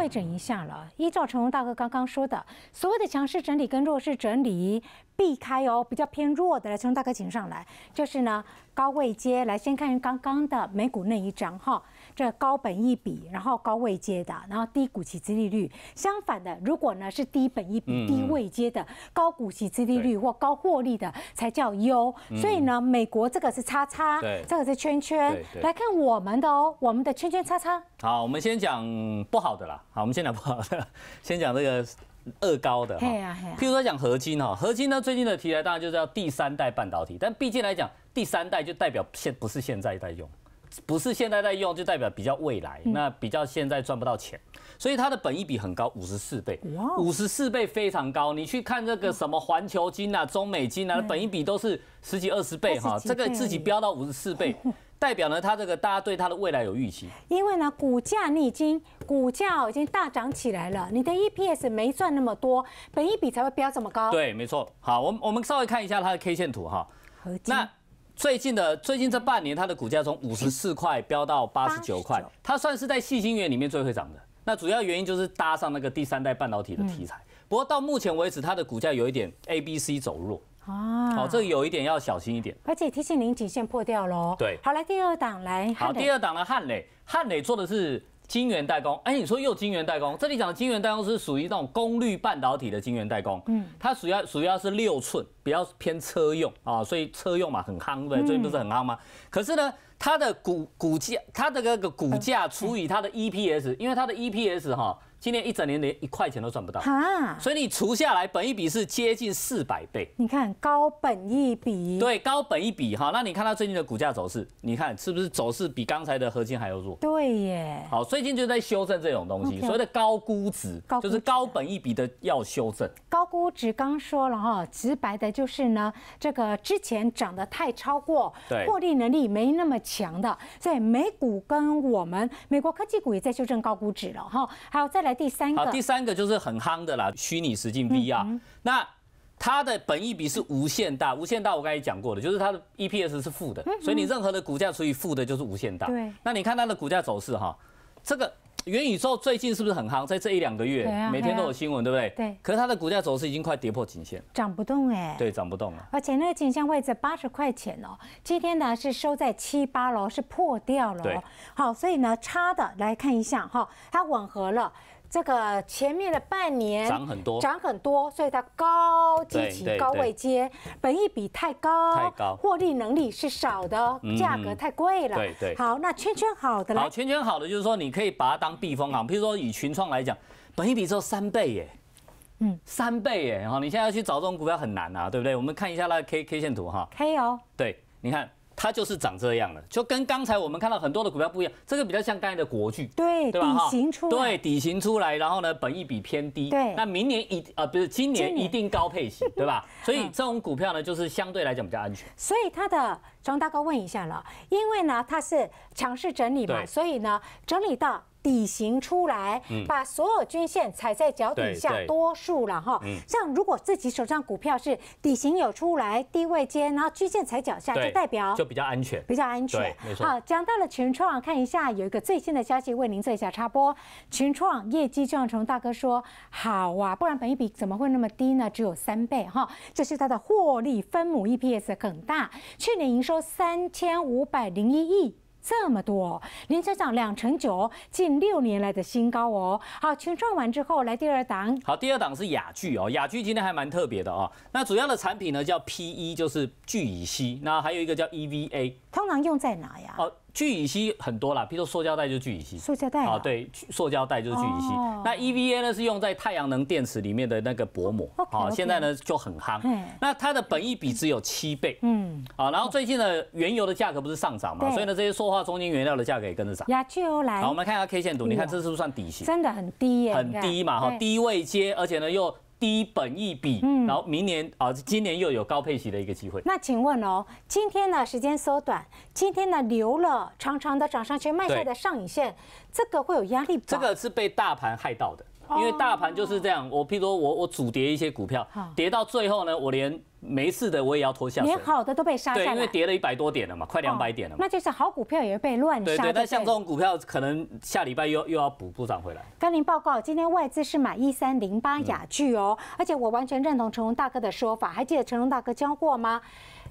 会整一下了，依照成龙大哥刚刚说的，所谓的强势整理跟弱势整理，避开哦，比较偏弱的来。成龙大哥请上来，就是呢，高位接来，先看刚刚的美股那一张哈。高本一比，然后高位接的，然后低股息、之利率；相反的，如果呢是低本一比、低位接的，高股息、之利率或高获利的，才叫优。所以呢，美国这个是叉叉，这个是圈圈。来看我们的哦，我们的圈圈叉叉。好，我们先讲不好的啦。好，我们先讲不好的，先讲这个二高的哈。譬如说讲合金哈，合金呢最近的题材当然就是要第三代半导体，但毕竟来讲，第三代就代表现不是现在在用。不是现在在用，就代表比较未来。那比较现在赚不到钱，所以它的本益比很高，五十四倍。五十四倍非常高。你去看这个什么环球金啊、中美金啊，本益比都是十几二十倍哈。这个自己飙到五十四倍，代表呢，它这个大家对它的未来有预期。因为呢，股价你已经股价已经大涨起来了，你的 EPS 没赚那么多，本益比才会飙这么高。对，没错。好，我们我们稍微看一下它的 K 线图哈。那。最近的最近这半年，它的股价从五十四块飙到八十九块，它算是在细心园里面最会涨的。那主要原因就是搭上那个第三代半导体的题材。不过到目前为止，它的股价有一点 A、B、C 走弱啊，好，这个有一点要小心一点。而且提醒您，颈线破掉喽。对，好来第二档来。好，第二档呢，汉磊，汉磊做的是。晶圆代工，哎，你说又晶圆代工？这里讲的晶圆代工是属于那种功率半导体的晶圆代工，嗯，它主要主要是六寸，比较偏车用啊，所以车用嘛很夯对，最近不是很夯吗？可是呢，它的股股价，它的那个股价除以它的 EPS，因为它的 EPS 哈。今年一整年连一块钱都赚不到啊！所以你除下来，本一笔是接近四百倍。你看高本一笔，对高本一笔哈。那你看它最近的股价走势，你看是不是走势比刚才的合金还要弱？对耶。好，最近就在修正这种东西，所谓的高估值，就是高本一笔的要修正。高估值刚说了哈，直白的就是呢，这个之前涨得太超过，获利能力没那么强的。所以美股跟我们美国科技股也在修正高估值了哈。还有再来。第三好，第三个就是很夯的啦，虚拟实境 VR。那它的本益比是无限大，无限大，我刚才讲过的，就是它的 EPS 是负的，所以你任何的股价除以负的，就是无限大。对。那你看它的股价走势哈，这个元宇宙最近是不是很夯？在这一两个月，每天都有新闻，对不对？对。可是它的股价走势已经快跌破颈线，涨不动哎。对，涨不动了。而且那个颈线位在八十块钱哦，今天呢是收在七八楼，是破掉了。对。好，所以呢差的来看一下哈，它吻合了。这个前面的半年涨很多，涨很多，所以它高基期高位接，本益比太高，高，获利能力是少的，价格太贵了。对对。好，那圈圈好的啦。好，圈圈好的就是说，你可以把它当避风港。比如说以群创来讲，本益比有三倍耶，嗯，三倍耶。然后你现在要去找这种股票很难呐，对不对？我们看一下那个 K K 线图哈。K 哦。对，你看。它就是长这样了，就跟刚才我们看到很多的股票不一样，这个比较像刚才的国剧，对，底型出，对，底型出来，然后呢，本益比偏低，对，那明年一呃不是今年一定高配型，对吧？所以这种股票呢，就是相对来讲比较安全。所以它的庄大哥问一下了，因为呢它是强势整理嘛，所以呢整理到。底形出来，把所有均线踩在脚底下，多数了哈。像如果自己手上股票是底形有出来，低位接，然后均线踩脚下，就代表就比较安全，比较安全。好，讲到了群创，看一下有一个最新的消息为您做一下插播。群创业绩就像虫大哥说，好啊，不然本益比怎么会那么低呢？只有三倍哈，这是它的获利分母 EPS 很大，去年营收三千五百零一亿。这么多，您成长两成九，近六年来的新高哦。好，全赚完之后来第二档。好，第二档是雅聚哦。雅聚今天还蛮特别的哦。那主要的产品呢叫 PE，就是聚乙烯。那还有一个叫 EVA，通常用在哪呀？聚乙烯很多啦，譬如说塑胶袋就是聚乙烯。塑胶袋啊，对，塑胶袋就是聚乙烯。那 EVA 呢，是用在太阳能电池里面的那个薄膜。好，现在呢就很夯。那它的本益比只有七倍。嗯。啊，然后最近呢，原油的价格不是上涨嘛，所以呢，这些塑化中间原料的价格也跟着涨。亚聚哦来。好，我们看一下 K 线图，你看这是不是算底薪？真的很低耶。很低嘛，哈，低位接，而且呢又。低本一笔，然后明年啊，今年又有高配息的一个机会。那请问哦，今天呢时间缩短，今天呢留了长长的涨上去卖下的上影线，这个会有压力不？这个是被大盘害到的。因为大盘就是这样，我譬如我我主跌一些股票，跌到最后呢，我连没事的我也要拖下水，连好的都被杀下来，对，因为跌了一百多点了嘛，快两百点了，那就是好股票也被乱杀。对对，但像这种股票，可能下礼拜又又要补补涨回来。跟您报告今天外资是买一三零八雅聚哦，而且我完全认同成龙大哥的说法，还记得成龙大哥教过吗？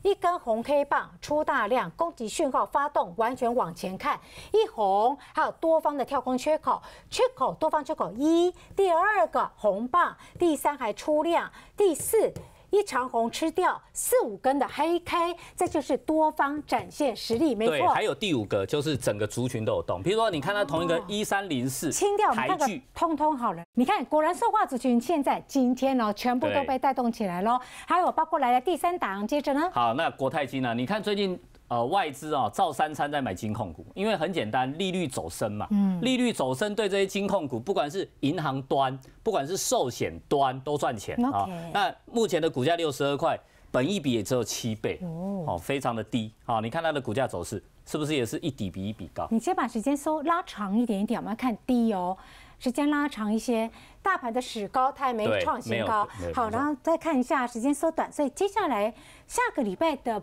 一根红 K 棒出大量攻击讯号，发动完全往前看，一红还有多方的跳空缺口，缺口多方缺口一，第二个红棒，第三还出量，第四。一长红吃掉四五根的黑 K，这就是多方展现实力，没错。对，还有第五个就是整个族群都有动，比如说你看它同一个一三零四清掉，台剧，通通好了。你看，果然受话族群现在今天哦，全部都被带动起来喽。还有包括来的第三档，接着呢？好，那国泰金呢？你看最近。呃，外资啊，照三餐在买金控股，因为很简单，利率走升嘛，利率走升对这些金控股，不管是银行端，不管是寿险端都赚钱啊。那目前的股价六十二块，本一笔也只有七倍，哦，非常的低。好，你看它的股价走势，是不是也是一笔比一笔高？你先把时间收拉长一点一点，我们要看低哦，时间拉长一些，大盘的史高它还没创新高。好，然后再看一下时间缩短，所以接下来下个礼拜的。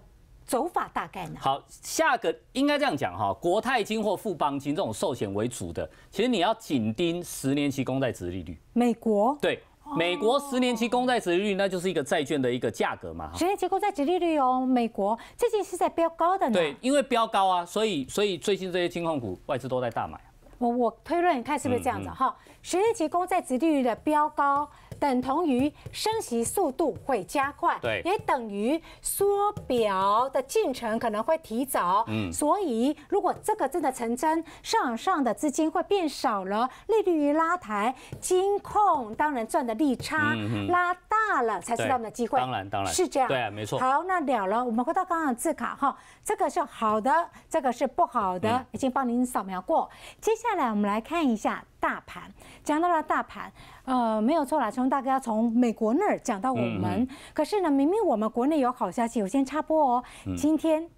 走法大概呢？好，下个应该这样讲哈，国泰金或富邦金这种寿险为主的，其实你要紧盯十年期公债值利率。美国？对，美国十年期公债殖利率，那就是一个债券的一个价格嘛。十年期公债殖利率哦，美国最近是在飙高的。对，因为飙高啊，所以所以最近这些金控股外资都在大买。我我推论看是不是这样子哈？十年期公债殖利率的飙高，等同于升息速度会加快，对，也等于缩表的进程可能会提早。嗯，所以如果这个真的成真，市场上的资金会变少了，利率拉抬，金控当然赚的利差拉。大了才知道我们的机会，当然当然，是这样，对，没错。好，那了了，我们回到刚刚的字卡哈，这个是好的，这个是不好的，已经帮您扫描过。接下来我们来看一下大盘。讲到了大盘，呃，没有错啦，从大哥要从美国那儿讲到我们，可是呢，明明我们国内有好消息，我先插播哦，今天。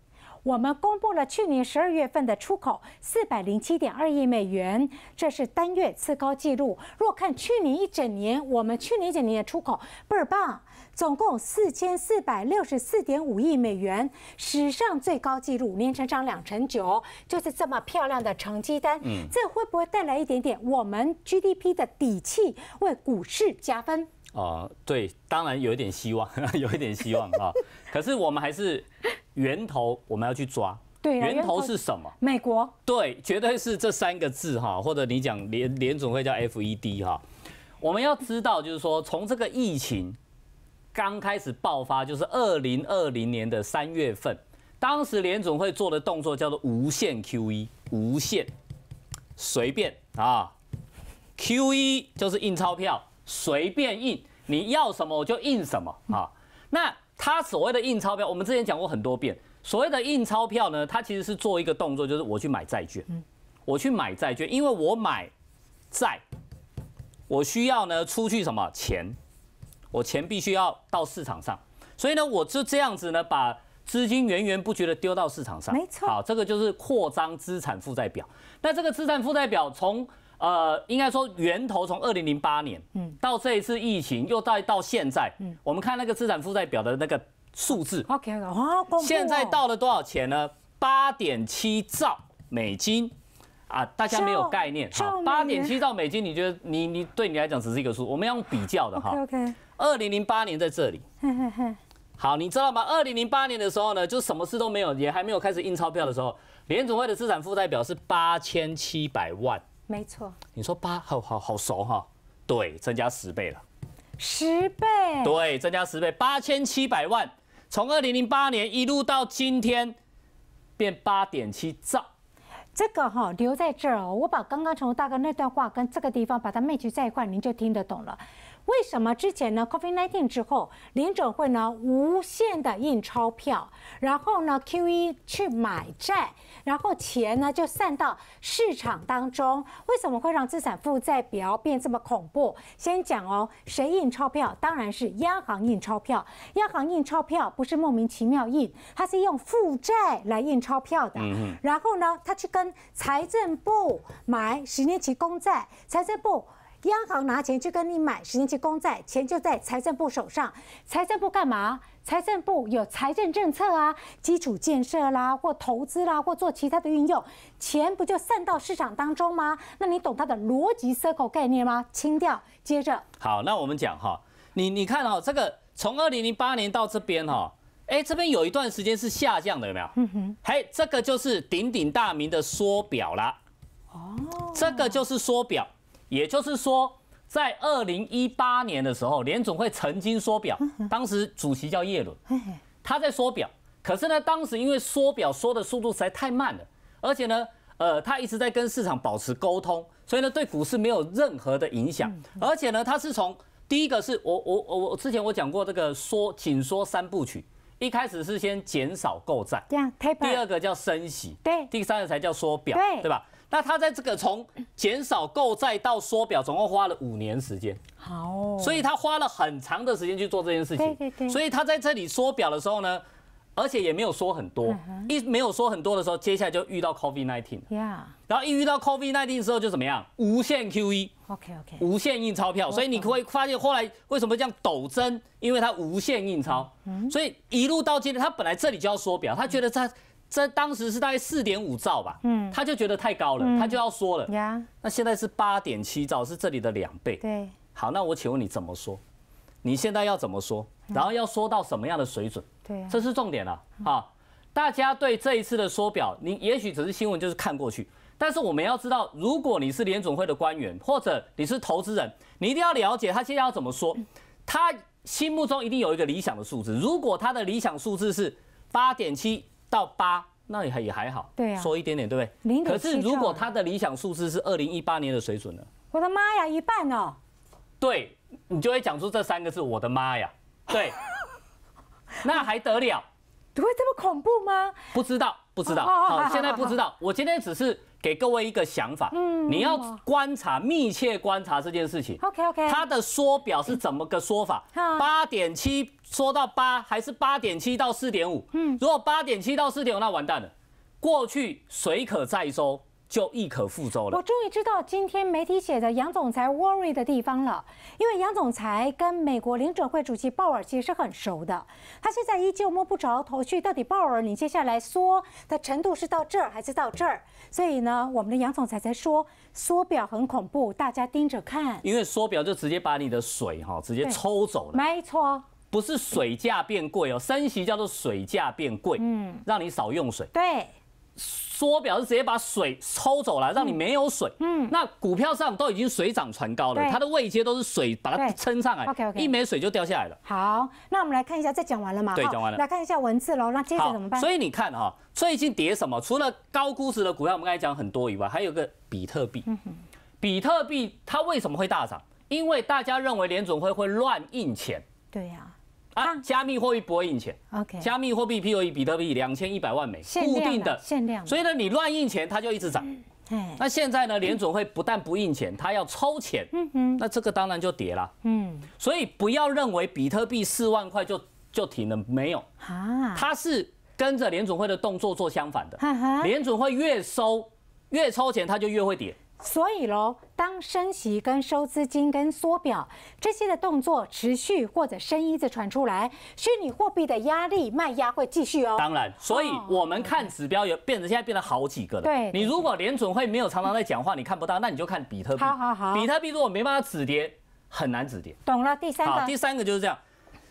我们公布了去年十二月份的出口四百零七点二亿美元，这是单月次高纪录。若看去年一整年，我们去年一整年的出口倍儿棒，总共四千四百六十四点五亿美元，史上最高纪录，年成长两成九，就是这么漂亮的成绩单。嗯，这会不会带来一点点我们 GDP 的底气，为股市加分？哦，对，当然有一点希望，有一点希望啊。可是我们还是源头我们要去抓，对，源头是什么？美国？对，绝对是这三个字哈，或者你讲联联总会叫 FED 哈。我们要知道，就是说从这个疫情刚开始爆发，就是二零二零年的三月份，当时联总会做的动作叫做无限 QE，无限随便啊，QE 就是印钞票。随便印，你要什么我就印什么啊！那他所谓的印钞票，我们之前讲过很多遍。所谓的印钞票呢，他其实是做一个动作，就是我去买债券，我去买债券，因为我买债，我需要呢出去什么钱，我钱必须要到市场上，所以呢，我就这样子呢把资金源源不绝的丢到市场上。没错，好，这个就是扩张资产负债表。那这个资产负债表从呃，应该说源头从二零零八年，嗯，到这一次疫情，又再到现在，嗯，我们看那个资产负债表的那个数字，OK，好现在到了多少钱呢？八点七兆美金，啊，大家没有概念好，八点七兆美金，你觉得你你对你来讲只是一个数？我们要用比较的哈，OK，二零零八年在这里，嘿嘿嘿，好，你知道吗？二零零八年的时候呢，就什么事都没有，也还没有开始印钞票的时候，联总会的资产负债表是八千七百万。没错，你说八好好好熟哈，对，增加十倍了，十倍，对，增加十倍，八千七百万，从二零零八年一路到今天，变八点七兆，这个哈留在这儿哦，我把刚刚从大哥那段话跟这个地方把它 m a 在一块，您就听得懂了。为什么之前呢？Covid nineteen 之后，林总会呢无限的印钞票，然后呢 Q E 去买债，然后钱呢就散到市场当中。为什么会让资产负债表变这么恐怖？先讲哦，谁印钞票？当然是央行印钞票。央行印钞票不是莫名其妙印，它是用负债来印钞票的。嗯。然后呢，他去跟财政部买十年期公债，财政部。央行拿钱去跟你买十年期公债，钱就在财政部手上。财政部干嘛？财政部有财政政策啊，基础建设啦，或投资啦，或做其他的运用，钱不就散到市场当中吗？那你懂它的逻辑 circle 概念吗？清掉，接着。好，那我们讲哈，你你看哈，这个从二零零八年到这边哈，哎，这边有一段时间是下降的，有没有？嗯哼。嘿，这个就是鼎鼎大名的缩表啦。哦。这个就是缩表。也就是说，在二零一八年的时候，联总会曾经缩表，当时主席叫叶伦，他在缩表。可是呢，当时因为缩表缩的速度实在太慢了，而且呢，呃，他一直在跟市场保持沟通，所以呢，对股市没有任何的影响。而且呢，他是从第一个是我我我我之前我讲过这个缩紧缩三部曲，一开始是先减少购债，第二个叫升息，对，第三个才叫缩表，对，对吧？那他在这个从减少购债到缩表，总共花了五年时间。好，所以他花了很长的时间去做这件事情。对对对。所以他在这里缩表的时候呢，而且也没有缩很多，一没有缩很多的时候，接下来就遇到 COVID-19。Yeah。然后一遇到 COVID-19 之后就怎么样？无限 QE。OK OK。无限印钞票，所以你会发现后来为什么这样陡增？因为它无限印钞。嗯。所以一路到今天，他本来这里就要缩表，他觉得他。这当时是大概四点五兆吧，嗯，他就觉得太高了，他就要说了呀。那现在是八点七兆，是这里的两倍。对，好，那我请问你怎么说？你现在要怎么说？然后要说到什么样的水准？对，这是重点了哈。大家对这一次的缩表，你也许只是新闻就是看过去，但是我们要知道，如果你是联总会的官员，或者你是投资人，你一定要了解他现在要怎么说。他心目中一定有一个理想的数字。如果他的理想数字是八点七。到八，那也还也还好，对呀，说一点点，对不对？零可是如果他的理想数字是二零一八年的水准呢？我的妈呀，一半哦！对，你就会讲出这三个字，我的妈呀！对，那还得了？会这么恐怖吗？不知道，不知道。好，现在不知道。我今天只是。给各位一个想法，你要观察、密切观察这件事情。OK OK，它的缩表是怎么个说法？八点七缩到八，还是八点七到四点五？嗯，如果八点七到四点五，那完蛋了。过去谁可再收？就亦可复舟了。我终于知道今天媒体写的杨总裁 worry 的地方了，因为杨总裁跟美国领准会主席鲍尔其实很熟的，他现在依旧摸不着头绪，到底鲍尔你接下来缩的程度是到这儿还是到这儿？所以呢，我们的杨总裁才说缩表很恐怖，大家盯着看。因为缩表就直接把你的水哈直接抽走了，没错，不是水价变贵哦，升息叫做水价变贵，嗯，让你少用水。对。缩表是直接把水抽走了，让你没有水。嗯，那股票上都已经水涨船高了，它的位阶都是水把它撑上来，一没水就掉下来了。好，那我们来看一下，这讲完了吗？对，讲完了。来看一下文字喽。那接着怎么办？所以你看哈，最近跌什么？除了高估值的股票，我们刚才讲很多以外，还有个比特币。嗯比特币它为什么会大涨？因为大家认为联准会会乱印钱。对呀。啊，加密货币不会印钱。OK，加密货币譬如比特币两千一百万美，固定的限量。所以呢，你乱印钱，它就一直涨。那现在呢，联总会不但不印钱，它要抽钱。嗯哼，那这个当然就跌了。嗯，所以不要认为比特币四万块就就停了，没有啊，它是跟着联总会的动作做相反的。联总会越收越抽钱，它就越会跌。所以喽，当升息、跟收资金、跟缩表这些的动作持续或者声音一直传出来，虚拟货币的压力卖压会继续哦。当然，所以我们看指标有变成现在变了好几个了。对，你如果联准会没有常常在讲话，你看不到，那你就看比特币。好好好。比特币如果没办法止跌，很难止跌。懂了，第三个。好，第三个就是这样。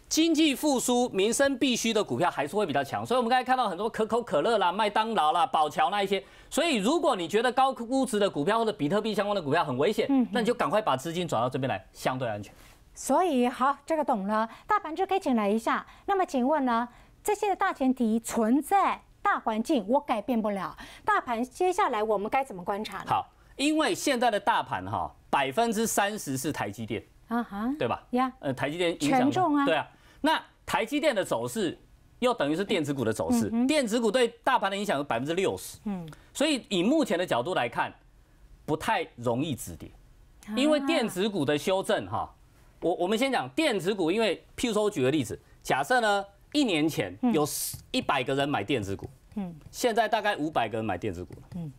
经济复苏、民生必需的股票还是会比较强，所以我们刚才看到很多可口可乐啦、麦当劳啦、宝乔那一些。所以如果你觉得高估值的股票或者比特币相关的股票很危险，嗯，那你就赶快把资金转到这边来，相对安全。所以好，这个懂了。大盘就可以请来一下。那么请问呢？这些的大前提存在大环境，我改变不了。大盘接下来我们该怎么观察？好，因为现在的大盘哈，百分之三十是台积电啊哈，对吧？呀，呃，台积电响重啊，对啊。那台积电的走势，又等于是电子股的走势。电子股对大盘的影响有百分之六十。嗯，所以以目前的角度来看，不太容易止跌，因为电子股的修正哈。我我们先讲电子股，因为譬如说我举个例子，假设呢，一年前有一百个人买电子股，嗯，现在大概五百个人买电子股，嗯，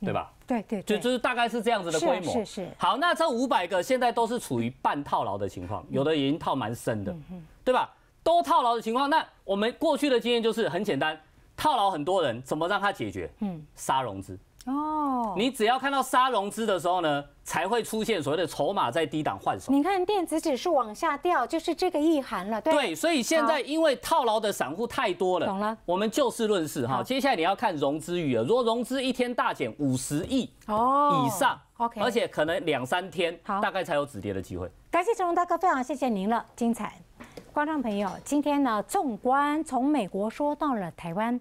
对吧？对对，就就是大概是这样子的规模。是是。好，那这五百个现在都是处于半套牢的情况，有的已经套蛮深的。嗯嗯。对吧？都套牢的情况，那我们过去的经验就是很简单：套牢很多人，怎么让他解决？嗯，杀融资哦。你只要看到杀融资的时候呢，才会出现所谓的筹码在低档换手。你看电子指数往下掉，就是这个意涵了。对，所以现在因为套牢的散户太多了，懂了。我们就事论事哈。接下来你要看融资余额，如果融资一天大减五十亿哦以上，OK，而且可能两三天大概才有止跌的机会。感谢成龙大哥，非常谢谢您了，精彩。观众朋友，今天呢，纵观从美国说到了台湾，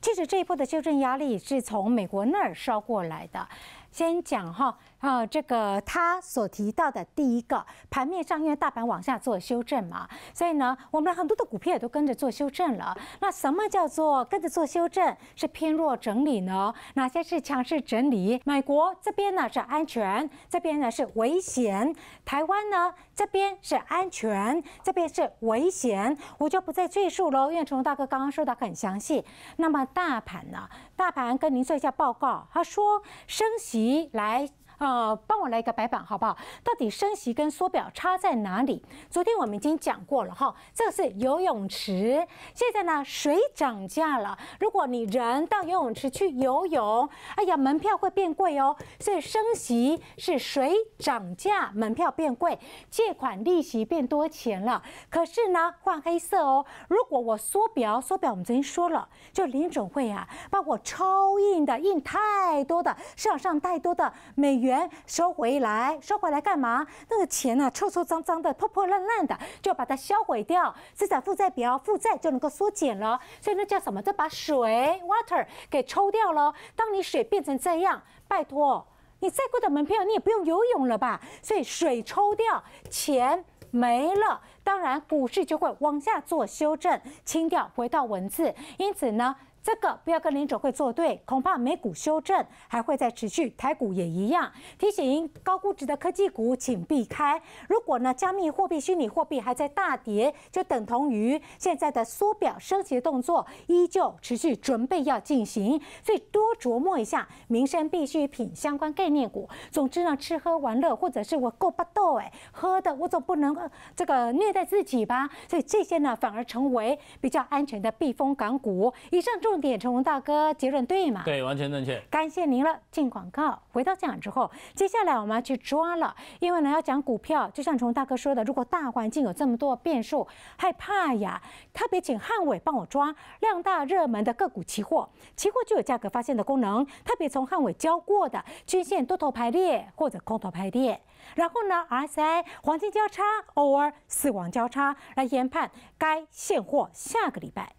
其实这一波的修正压力是从美国那儿捎过来的。先讲哈。啊，这个他所提到的第一个盘面上，因为大盘往下做修正嘛，所以呢，我们很多的股票也都跟着做修正了。那什么叫做跟着做修正？是偏弱整理呢？哪些是强势整理？美国这边呢是安全，这边呢是危险；台湾呢这边是安全，这边是危险。我就不再赘述喽，因为崇龙大哥刚刚说的很详细。那么大盘呢？大盘跟您做一下报告，他说升息来。呃，帮我来一个白板好不好？到底升息跟缩表差在哪里？昨天我们已经讲过了哈，这个是游泳池。现在呢，水涨价了，如果你人到游泳池去游泳，哎呀，门票会变贵哦。所以升息是水涨价，门票变贵，借款利息变多钱了。可是呢，换黑色哦。如果我缩表，缩表我们昨天说了，就联总会啊，把我超印的印太多的市场上太多的美元。收回来，收回来干嘛？那个钱呐，臭臭脏脏的，破破烂烂的，就要把它销毁掉。资产负债表负债就能够缩减了，所以那叫什么？再把水 （water） 给抽掉了。当你水变成这样，拜托，你再贵的门票你也不用游泳了吧？所以水抽掉，钱没了，当然股市就会往下做修正，清掉，回到文字。因此呢？这个不要跟林总会作对，恐怕美股修正还会再持续，台股也一样。提醒高估值的科技股，请避开。如果呢，加密货币、虚拟货币还在大跌，就等同于现在的缩表升级动作依旧持续，准备要进行，所以多琢磨一下民生必需品相关概念股。总之呢，吃喝玩乐或者是我够不到哎，喝的我总不能这个虐待自己吧？所以这些呢，反而成为比较安全的避风港股。以上中。重点，成龙大哥结论对吗？对，完全正确。感谢您了，进广告回到现场之后，接下来我们要去抓了，因为呢要讲股票，就像成龙大哥说的，如果大环境有这么多变数，害怕呀。特别请汉伟帮我抓量大热门的个股期货，期货具有价格发现的功能，特别从汉伟教过的均线多头排列或者空头排列，然后呢 RSI 黄金交叉、OR 死亡交叉来研判该现货下个礼拜。